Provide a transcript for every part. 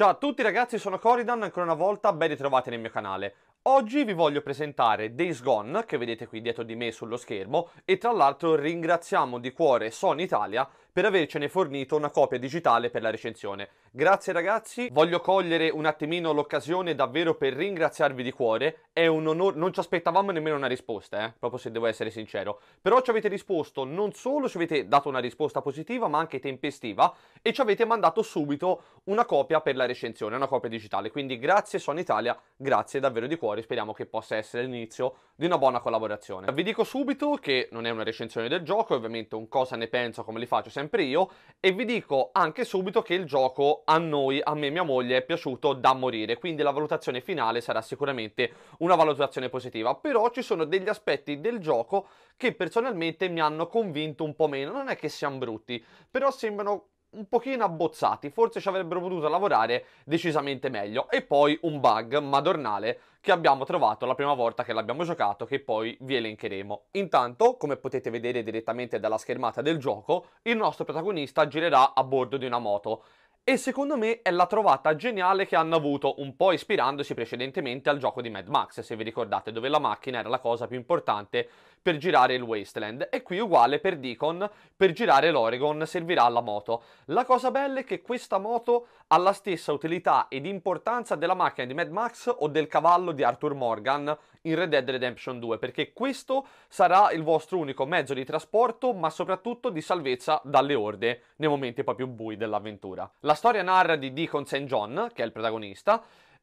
Ciao a tutti ragazzi, sono Coridan, ancora una volta ben ritrovati nel mio canale. Oggi vi voglio presentare Days Gone, che vedete qui dietro di me sullo schermo, e tra l'altro ringraziamo di cuore Sony Italia per avercene fornito una copia digitale per la recensione. Grazie ragazzi, voglio cogliere un attimino l'occasione davvero per ringraziarvi di cuore, è un onore, non ci aspettavamo nemmeno una risposta, eh? proprio se devo essere sincero, però ci avete risposto, non solo ci avete dato una risposta positiva ma anche tempestiva e ci avete mandato subito una copia per la recensione, una copia digitale, quindi grazie Sony Italia, grazie davvero di cuore, speriamo che possa essere l'inizio di una buona collaborazione. Vi dico subito che non è una recensione del gioco, ovviamente un cosa ne penso come li faccio sempre io e vi dico anche subito che il gioco a noi, a me e mia moglie, è piaciuto da morire, quindi la valutazione finale sarà sicuramente una valutazione positiva, però ci sono degli aspetti del gioco che personalmente mi hanno convinto un po' meno, non è che siano brutti, però sembrano un pochino abbozzati, forse ci avrebbero potuto lavorare decisamente meglio. E poi un bug madornale che abbiamo trovato la prima volta che l'abbiamo giocato, che poi vi elencheremo. Intanto, come potete vedere direttamente dalla schermata del gioco, il nostro protagonista girerà a bordo di una moto e secondo me è la trovata geniale che hanno avuto, un po' ispirandosi precedentemente al gioco di Mad Max, se vi ricordate, dove la macchina era la cosa più importante per girare il Wasteland e qui uguale per Deacon per girare l'Oregon servirà la moto. La cosa bella è che questa moto ha la stessa utilità ed importanza della macchina di Mad Max o del cavallo di Arthur Morgan in Red Dead Redemption 2 perché questo sarà il vostro unico mezzo di trasporto ma soprattutto di salvezza dalle orde nei momenti proprio bui dell'avventura. La storia narra di Deacon St. John, che è il protagonista,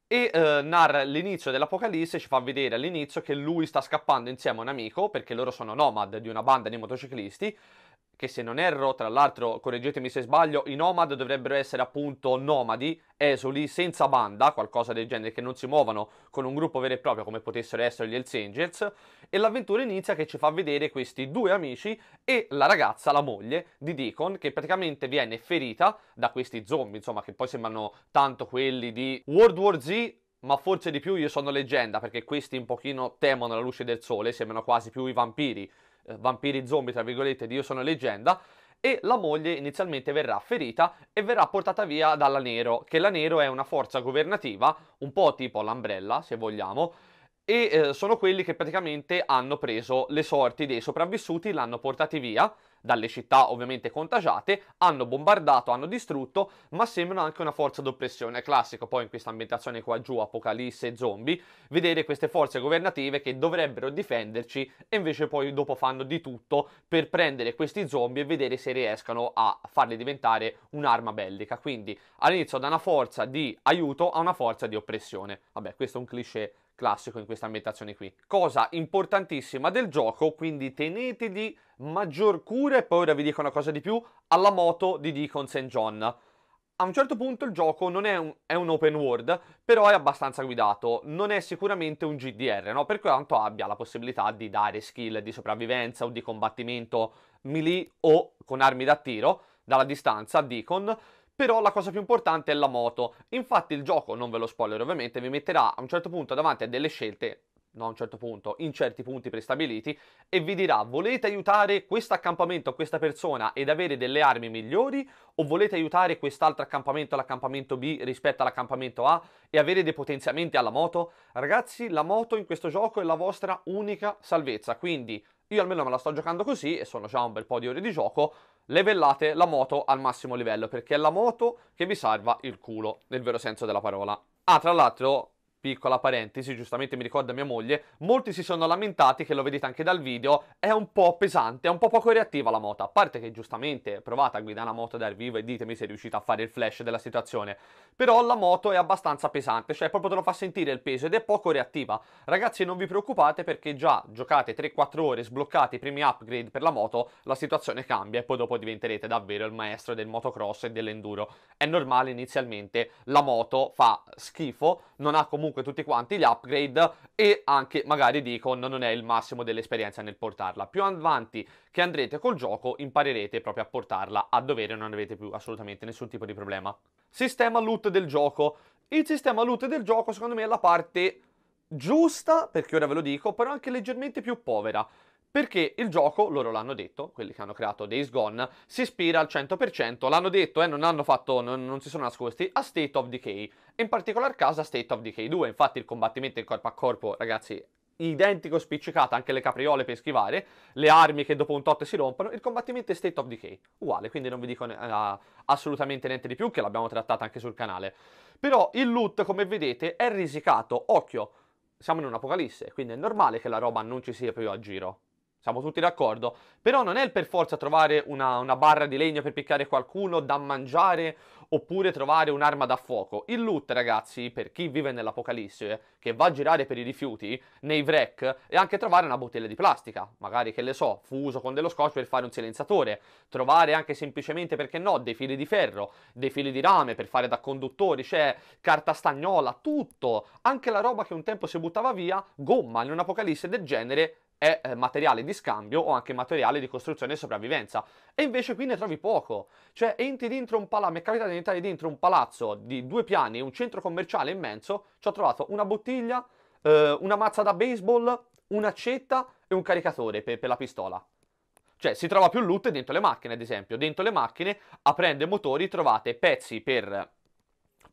e eh, narra l'inizio dell'Apocalisse, ci fa vedere all'inizio che lui sta scappando insieme a un amico, perché loro sono nomad di una banda di motociclisti, che se non erro, tra l'altro correggetemi se sbaglio, i nomad dovrebbero essere appunto nomadi, esuli, senza banda, qualcosa del genere, che non si muovono con un gruppo vero e proprio come potessero essere gli Hells Angels, e l'avventura inizia che ci fa vedere questi due amici e la ragazza, la moglie di Deacon, che praticamente viene ferita da questi zombie, insomma, che poi sembrano tanto quelli di World War Z ma forse di più io sono leggenda perché questi un pochino temono la luce del sole, sembrano quasi più i vampiri vampiri zombie, tra virgolette, di Io sono leggenda, e la moglie inizialmente verrà ferita e verrà portata via dalla Nero, che la Nero è una forza governativa, un po' tipo l'Umbrella, se vogliamo, e eh, sono quelli che praticamente hanno preso le sorti dei sopravvissuti, l'hanno portati via dalle città ovviamente contagiate, hanno bombardato, hanno distrutto, ma sembrano anche una forza d'oppressione. È classico poi in questa ambientazione qua giù, apocalisse e zombie, vedere queste forze governative che dovrebbero difenderci e invece poi dopo fanno di tutto per prendere questi zombie e vedere se riescano a farli diventare un'arma bellica. Quindi all'inizio da una forza di aiuto a una forza di oppressione. Vabbè, questo è un cliché classico in questa ambientazione qui. Cosa importantissima del gioco, quindi tenetevi maggior cura e poi ora vi dico una cosa di più, alla moto di Deacon St. John. A un certo punto il gioco non è un, è un, open world, però è abbastanza guidato, non è sicuramente un GDR, no? per quanto abbia la possibilità di dare skill di sopravvivenza o di combattimento melee o con armi da tiro dalla distanza a Deacon, però la cosa più importante è la moto. Infatti il gioco, non ve lo spoiler ovviamente, vi metterà a un certo punto davanti a delle scelte no a un certo punto, in certi punti prestabiliti, e vi dirà volete aiutare questo accampamento questa persona ed avere delle armi migliori o volete aiutare quest'altro accampamento l'accampamento B rispetto all'accampamento A e avere dei potenziamenti alla moto? Ragazzi, la moto in questo gioco è la vostra unica salvezza, quindi io almeno me la sto giocando così e sono già un bel po' di ore di gioco, levellate la moto al massimo livello perché è la moto che vi salva il culo nel vero senso della parola. Ah, tra l'altro piccola parentesi, giustamente mi ricorda mia moglie, molti si sono lamentati, che lo vedete anche dal video, è un po' pesante, è un po' poco reattiva la moto, a parte che giustamente provate a guidare una moto dal vivo e ditemi se riuscite a fare il flash della situazione, però la moto è abbastanza pesante, cioè proprio te lo fa sentire il peso ed è poco reattiva. Ragazzi non vi preoccupate perché già giocate 3-4 ore, sbloccate i primi upgrade per la moto, la situazione cambia e poi dopo diventerete davvero il maestro del motocross e dell'enduro. È normale inizialmente, la moto fa schifo, non ha comunque comunque tutti quanti gli upgrade e anche magari Deacon non è il massimo dell'esperienza nel portarla. Più avanti che andrete col gioco imparerete proprio a portarla a dovere, non avete più assolutamente nessun tipo di problema. Sistema loot del gioco. Il sistema loot del gioco secondo me è la parte giusta, perché ora ve lo dico, però anche leggermente più povera. Perché il gioco, loro l'hanno detto, quelli che hanno creato Days Gone, si ispira al 100%, l'hanno detto e eh, non, non, non si sono nascosti, a State of Decay, in particolar caso a State of Decay 2, infatti il combattimento in corpo a corpo, ragazzi, identico spiccicato, anche le capriole per schivare, le armi che dopo un tot si rompono, il combattimento è State of Decay, uguale, quindi non vi dico uh, assolutamente niente di più, che l'abbiamo trattata anche sul canale. Però il loot, come vedete, è risicato, occhio, siamo in un'apocalisse, quindi è normale che la roba non ci sia più a giro. Siamo tutti d'accordo. Però non è per forza trovare una, una, barra di legno per piccare qualcuno da mangiare oppure trovare un'arma da fuoco. Il loot, ragazzi, per chi vive nell'apocalisse, che va a girare per i rifiuti, nei wreck, è anche trovare una bottiglia di plastica. Magari, che le so, fuso con dello scotch per fare un silenziatore. Trovare anche semplicemente, perché no, dei fili di ferro, dei fili di rame per fare da conduttori, c'è cioè carta stagnola, tutto. Anche la roba che un tempo si buttava via, gomma, in un'apocalisse del genere è eh, materiale di scambio o anche materiale di costruzione e sopravvivenza. E invece qui ne trovi poco. Cioè, entri dentro un palazzo, mi è capitato di entrare dentro un palazzo di due piani, un centro commerciale immenso, ci ho trovato una bottiglia, eh, una mazza da baseball, un'accetta e un caricatore per, per la pistola. Cioè, si trova più loot dentro le macchine, ad esempio. Dentro le macchine, aprendo i motori, trovate pezzi per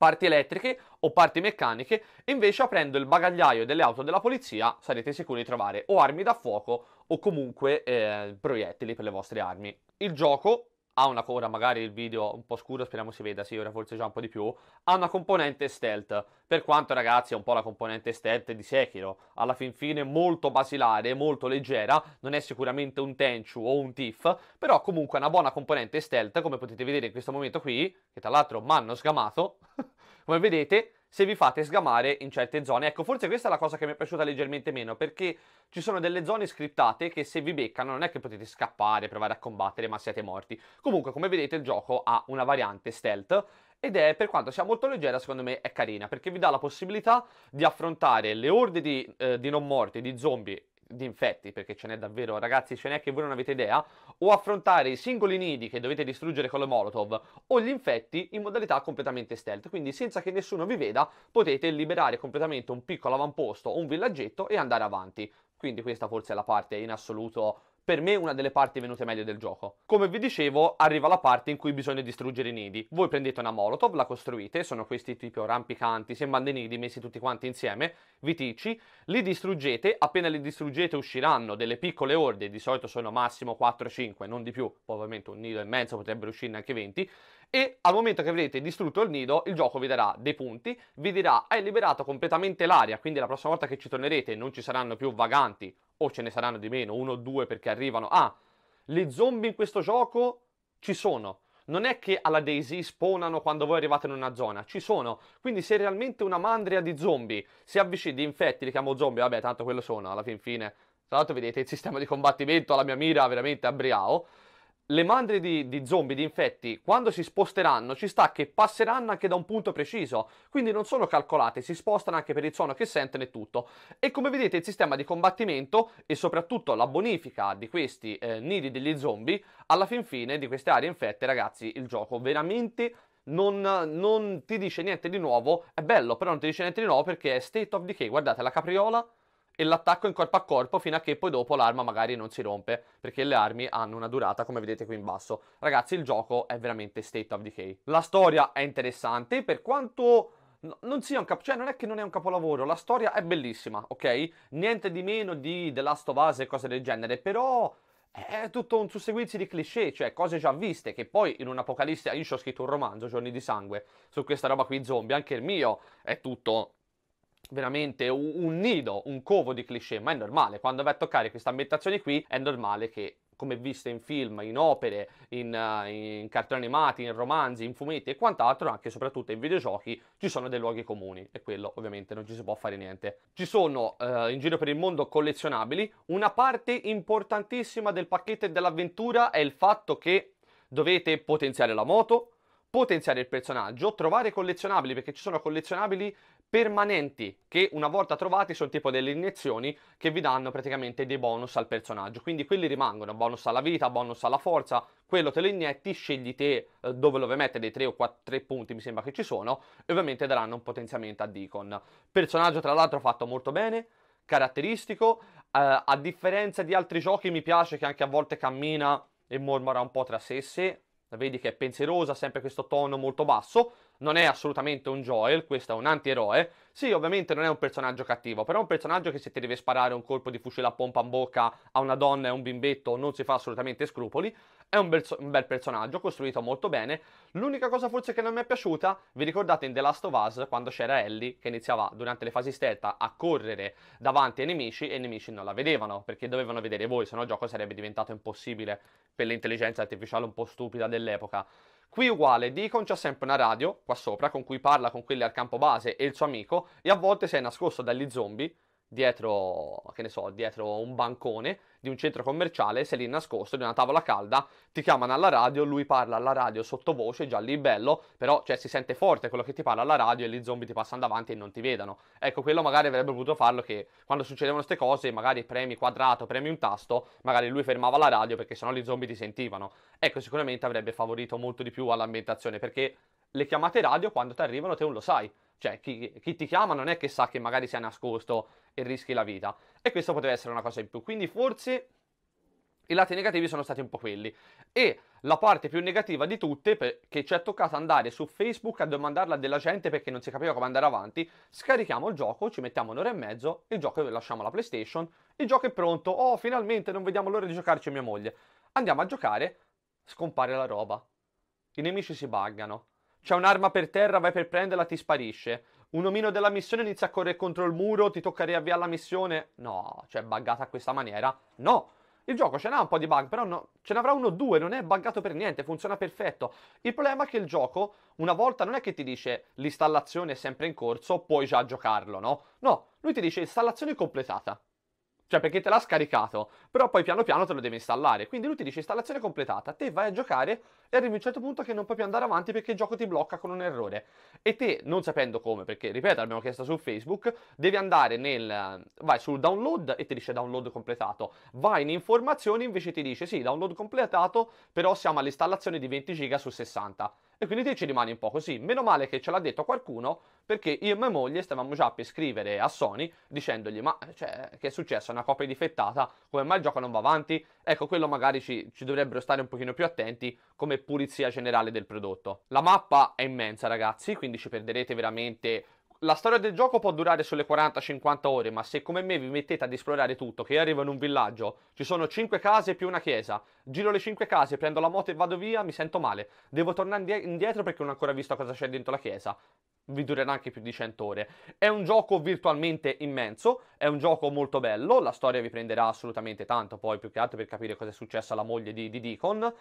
parti elettriche o parti meccaniche, invece aprendo il bagagliaio delle auto della polizia sarete sicuri di trovare o armi da fuoco o comunque eh, proiettili per le vostre armi. Il gioco ha una ora magari il video un po' scuro, speriamo si veda, sì, ora forse già un po' di più, ha una componente stealth, per quanto ragazzi è un po' la componente stealth di Sekiro, alla fin fine molto basilare, molto leggera, non è sicuramente un Tenchu o un Tiff, però comunque ha una buona componente stealth, come potete vedere in questo momento qui, che tra l'altro mi hanno sgamato, come vedete, se vi fate sgamare in certe zone. Ecco, forse questa è la cosa che mi è piaciuta leggermente meno, perché ci sono delle zone scriptate che se vi beccano non è che potete scappare, provare a combattere, ma siete morti. Comunque, come vedete, il gioco ha una variante stealth ed è, per quanto sia molto leggera, secondo me è carina, perché vi dà la possibilità di affrontare le orde di, eh, di non morti, di zombie di infetti, perché ce n'è davvero, ragazzi, ce n'è che voi non avete idea, o affrontare i singoli nidi che dovete distruggere con le Molotov o gli infetti in modalità completamente stealth, quindi senza che nessuno vi veda potete liberare completamente un piccolo avamposto o un villaggetto e andare avanti. Quindi questa forse è la parte in assoluto per me una delle parti venute meglio del gioco. Come vi dicevo, arriva la parte in cui bisogna distruggere i nidi. Voi prendete una molotov, la costruite, sono questi tipi rampicanti, sembrano dei nidi messi tutti quanti insieme, vitici, li distruggete, appena li distruggete usciranno delle piccole orde, di solito sono massimo 4-5, non di più, ovviamente un nido immenso potrebbero uscirne anche 20, e al momento che avrete distrutto il nido, il gioco vi darà dei punti, vi dirà hai liberato completamente l'aria, quindi la prossima volta che ci tornerete non ci saranno più vaganti o ce ne saranno di meno, uno o due perché arrivano. Ah, le zombie in questo gioco ci sono. Non è che alla Daisy spawnano quando voi arrivate in una zona, ci sono. Quindi se realmente una mandria di zombie si avvicina, di infetti, li chiamo zombie, vabbè tanto quello sono alla fin fine. Tra l'altro vedete il sistema di combattimento alla mia mira veramente a briao le mandrie di, di, zombie, di infetti, quando si sposteranno, ci sta che passeranno anche da un punto preciso, quindi non sono calcolate, si spostano anche per il suono che sentono e tutto. E come vedete il sistema di combattimento e soprattutto la bonifica di questi eh, nidi degli zombie, alla fin fine di queste aree infette, ragazzi, il gioco veramente non, non ti dice niente di nuovo, è bello, però non ti dice niente di nuovo perché è State of Decay, guardate la capriola e l'attacco in corpo a corpo fino a che poi dopo l'arma magari non si rompe, perché le armi hanno una durata come vedete qui in basso. Ragazzi, il gioco è veramente state of decay. La storia è interessante, per quanto non sia un cap- cioè non è che non è un capolavoro, la storia è bellissima, ok? Niente di meno di The Last of Us e cose del genere, però è tutto un susseguirsi di cliché, cioè cose già viste, che poi in un'apocalisse, io ci ho scritto un romanzo, Giorni di sangue, su questa roba qui zombie, anche il mio è tutto veramente un, un nido, un covo di cliché, ma è normale, quando vai a toccare questa ambientazione qui è normale che come viste in film, in opere, in, eh, in, cartoni animati, in romanzi, in fumetti e quant'altro, anche e soprattutto in videogiochi, ci sono dei luoghi comuni e quello ovviamente non ci si può fare niente. Ci sono uh, in giro per il mondo collezionabili, una parte importantissima del pacchetto e dell'avventura è il fatto che dovete potenziare la moto, potenziare il personaggio, trovare collezionabili perché ci sono collezionabili permanenti che una volta trovati sono tipo delle iniezioni che vi danno praticamente dei bonus al personaggio quindi quelli rimangono bonus alla vita bonus alla forza quello te lo inietti scegli te eh, dove lo vuoi mettere dei 3 o 4 3 punti mi sembra che ci sono e ovviamente daranno un potenziamento a Deacon personaggio tra l'altro fatto molto bene caratteristico eh, a differenza di altri giochi mi piace che anche a volte cammina e mormora un po' tra sé e sé vedi che è pensierosa sempre questo tono molto basso non è assolutamente un Joel, questo è un anti-eroe. Sì, ovviamente non è un personaggio cattivo, però è un personaggio che se ti deve sparare un colpo di fucile a pompa in bocca a una donna e un bimbetto non si fa assolutamente scrupoli. È un bel, un bel, personaggio, costruito molto bene. L'unica cosa forse che non mi è piaciuta, vi ricordate in The Last of Us quando c'era Ellie che iniziava durante le fasi stealth a correre davanti ai nemici e i nemici non la vedevano perché dovevano vedere voi, se no il gioco sarebbe diventato impossibile per l'intelligenza artificiale un po' stupida dell'epoca. Qui uguale, Deacon c'ha sempre una radio qua sopra con cui parla con quelli al campo base e il suo amico e a volte si è nascosto dagli zombie dietro, che ne so, dietro un bancone di un centro commerciale, sei lì nascosto di una tavola calda, ti chiamano alla radio, lui parla alla radio sottovoce, già lì bello, però cioè, si sente forte quello che ti parla alla radio e gli zombie ti passano davanti e non ti vedono. Ecco, quello magari avrebbe potuto farlo che quando succedevano queste cose, magari premi quadrato, premi un tasto, magari lui fermava la radio perché sennò gli zombie ti sentivano. Ecco, sicuramente avrebbe favorito molto di più all'ambientazione perché le chiamate radio quando ti arrivano te non lo sai. Cioè, chi, chi ti chiama non è che sa che magari sia nascosto e rischi la vita. E questo poteva essere una cosa in più. Quindi forse i lati negativi sono stati un po' quelli. E la parte più negativa di tutte, che ci è toccato andare su Facebook a domandarla della gente perché non si capiva come andare avanti, scarichiamo il gioco, ci mettiamo un'ora e mezzo, il gioco lasciamo alla PlayStation, il gioco è pronto, oh finalmente non vediamo l'ora di giocarci mia moglie. Andiamo a giocare, scompare la roba. I nemici si buggano. C'è un'arma per terra, vai per prenderla, ti sparisce un omino della missione inizia a correre contro il muro, ti tocca riavviare la missione. No, cioè buggata a questa maniera. No! Il gioco ce n'ha un po' di bug, però no, ce n'avrà uno o due, non è buggato per niente, funziona perfetto. Il problema è che il gioco, una volta non è che ti dice l'installazione è sempre in corso, puoi già giocarlo, no? No, lui ti dice installazione completata cioè perché te l'ha scaricato, però poi piano piano te lo devi installare. Quindi lui ti dice installazione completata, te vai a giocare e arrivi a un certo punto che non puoi più andare avanti perché il gioco ti blocca con un errore. E te, non sapendo come, perché ripeto, l'abbiamo chiesto su Facebook, devi andare nel... vai sul download e ti dice download completato. Vai in informazioni invece ti dice sì, download completato, però siamo all'installazione di 20 giga su 60. E quindi te ci rimani un po' così. Meno male che ce l'ha detto qualcuno, perché io e mia moglie stavamo già per scrivere a Sony dicendogli: Ma cioè, che è successo? Una copia difettata? Come mai il gioco non va avanti? Ecco, quello magari ci, ci dovrebbero stare un pochino più attenti come pulizia generale del prodotto. La mappa è immensa, ragazzi, quindi ci perderete veramente la storia del gioco può durare sulle 40-50 ore, ma se come me vi mettete ad esplorare tutto, che io arrivo in un villaggio, ci sono 5 case più una chiesa, giro le 5 case, prendo la moto e vado via, mi sento male, devo tornare indietro perché non ho ancora visto cosa c'è dentro la chiesa vi durerà anche più di 100 ore. È un gioco virtualmente immenso, è un gioco molto bello, la storia vi prenderà assolutamente tanto poi più che altro per capire cosa è successo alla moglie di, di Deacon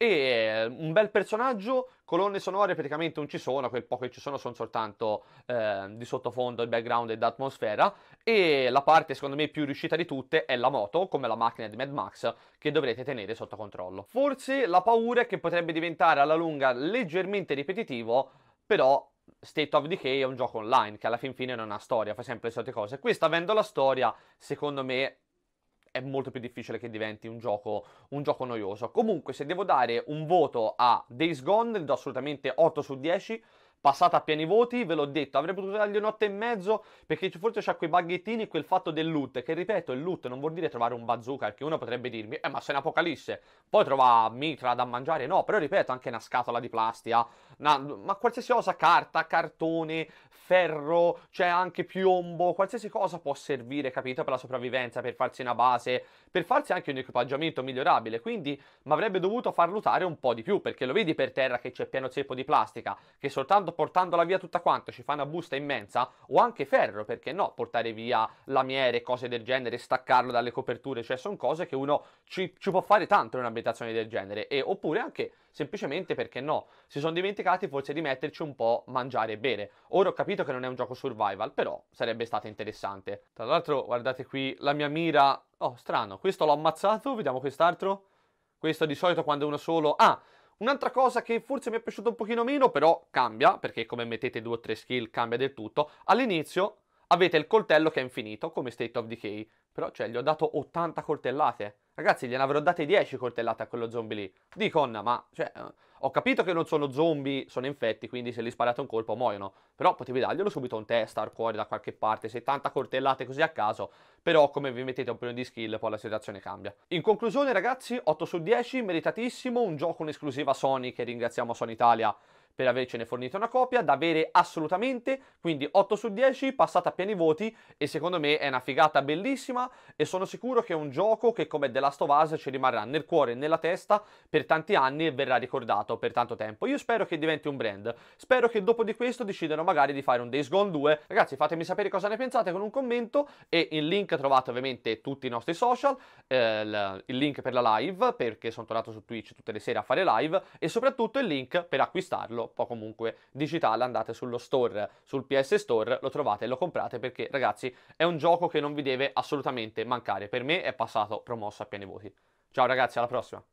e eh, un bel personaggio, colonne sonore praticamente non ci sono, quel poco che ci sono sono soltanto eh, di sottofondo il background e d'atmosfera e la parte secondo me più riuscita di tutte è la moto, come la macchina di Mad Max, che dovrete tenere sotto controllo. Forse la paura è che potrebbe diventare alla lunga leggermente ripetitivo, però State of Decay è un gioco online che alla fin fine non ha storia, fa sempre le solite cose. Questa avendo la storia, secondo me è molto più difficile che diventi un gioco, un gioco noioso. Comunque, se devo dare un voto a Days Gone, do assolutamente 8 su 10 passata a pieni voti, ve l'ho detto, avrei potuto dargli un e mezzo perché forse c'ha quei baghettini e quel fatto del loot, che ripeto, il loot non vuol dire trovare un bazooka, perché uno potrebbe dirmi, eh ma se è un apocalisse, poi trova mitra da mangiare, no, però ripeto, anche una scatola di plastica, una, ma qualsiasi cosa, carta, cartone, ferro, c'è cioè anche piombo, qualsiasi cosa può servire, capito, per la sopravvivenza, per farsi una base, per farsi anche un equipaggiamento migliorabile, quindi mi avrebbe dovuto far lootare un po' di più, perché lo vedi per terra che c'è pieno zeppo di plastica, che soltanto Hazard portandola via tutta quanta, ci fa una busta immensa, o anche Ferro, perché no, portare via lamiere, cose del genere, staccarlo dalle coperture, cioè sono cose che uno ci, ci può fare tanto in un'abitazione del genere, e, oppure anche semplicemente perché no, si sono dimenticati forse di metterci un po' mangiare e bere. Ora ho capito che non è un gioco survival, però sarebbe stato interessante. Tra l'altro, guardate qui, la mia mira... Oh, strano, questo l'ho ammazzato, vediamo quest'altro... Questo di solito quando è uno solo... Ah, Un'altra cosa che forse mi è piaciuta un pochino meno, però cambia, perché come mettete due o tre skill cambia del tutto, all'inizio avete il coltello che è infinito, come State of Decay, però cioè gli ho dato 80 coltellate, Ragazzi, gliene avrò date 10 coltellate a quello zombie lì. Dico, Onna, ma... Cioè, eh, ho capito che non sono zombie, sono infetti, quindi se li sparate un colpo muoiono. Però potevi darglielo subito un testa, al cuore da qualche parte, 70 coltellate così a caso. Però come vi mettete un po' di skill, poi la situazione cambia. In conclusione, ragazzi, 8 su 10, meritatissimo. Un gioco in esclusiva Sony, che ringraziamo Sony Italia per avercene fornito una copia, da avere assolutamente, quindi 8 su 10, passata a pieni voti e secondo me è una figata bellissima e sono sicuro che è un gioco che come The Last of Us ci rimarrà nel cuore e nella testa per tanti anni e verrà ricordato per tanto tempo. Io spero che diventi un brand, spero che dopo di questo decidano magari di fare un Days Gone 2. Ragazzi fatemi sapere cosa ne pensate con un commento e in link trovate ovviamente tutti i nostri social, eh, il, il link per la live perché sono tornato su Twitch tutte le sere a fare live e soprattutto il link per acquistarlo o comunque digitale andate sullo store, sul PS Store, lo trovate e lo comprate perché ragazzi è un gioco che non vi deve assolutamente mancare. Per me è passato promosso a pieni voti. Ciao ragazzi, alla prossima!